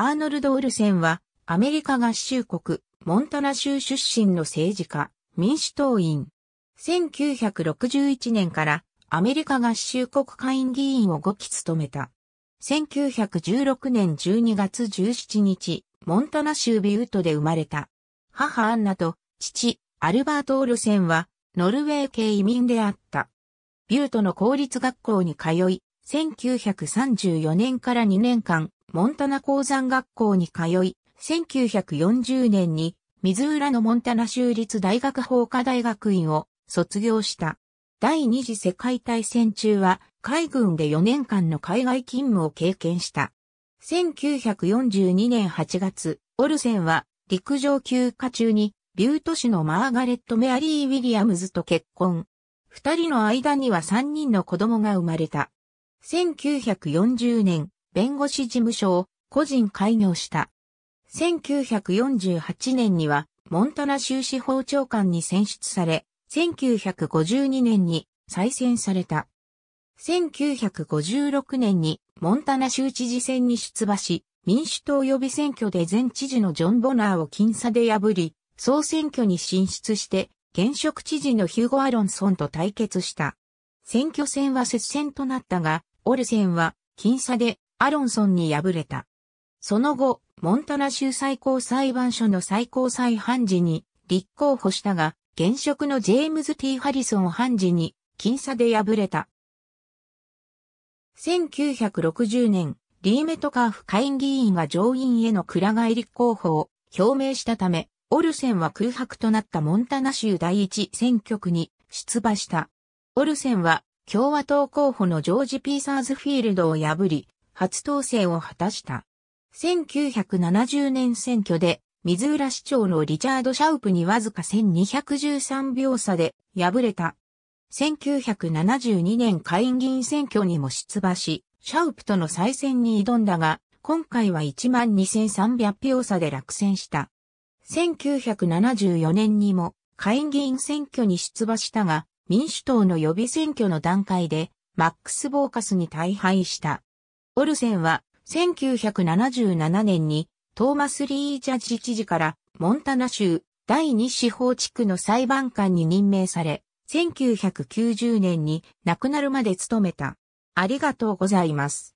アーノルド・ウルセンは、アメリカ合衆国、モンタナ州出身の政治家、民主党員。1961年からアメリカ合衆国会院議員を5期務めた。1916年12月17日、モンタナ州ビュートで生まれた。母アンナと父、アルバート・オルセンは、ノルウェー系移民であった。ビュートの公立学校に通い、1934年から2年間、モンタナ鉱山学校に通い、1940年に水浦のモンタナ州立大学法科大学院を卒業した。第二次世界大戦中は海軍で4年間の海外勤務を経験した。1942年8月、オルセンは陸上休暇中にビュート市のマーガレット・メアリー・ウィリアムズと結婚。二人の間には三人の子供が生まれた。1940年、弁護士事務所を個人開業した。1948年には、モンタナ州司法長官に選出され、1952年に再選された。1956年にモンタナ州知事選に出馬し、民主党予備選挙で前知事のジョン・ボナーを僅差で破り、総選挙に進出して、現職知事のヒューゴ・アロンソンと対決した。選挙戦は接戦となったが、オルセンは僅差でアロンソンに敗れた。その後、モンタナ州最高裁判所の最高裁判事に立候補したが、現職のジェームズ・ T・ ハリソン判事に僅差で敗れた。1960年、リーメトカーフ会議員が上院へのくら替え立候補を表明したため、オルセンは空白となったモンタナ州第一選挙区に出馬した。オルセンは共和党候補のジョージ・ピーサーズフィールドを破り、初当選を果たした。1970年選挙で、水浦市長のリチャード・シャウプにわずか1213秒差で敗れた。1972年下院議員選挙にも出馬し、シャウプとの再選に挑んだが、今回は12,300票差で落選した。1974年にも下院議員選挙に出馬したが、民主党の予備選挙の段階で、マックス・ボーカスに大敗した。オルセンは1977年にトーマス・リー・ジャジ知事からモンタナ州第2司法地区の裁判官に任命され、1990年に亡くなるまで務めた。ありがとうございます。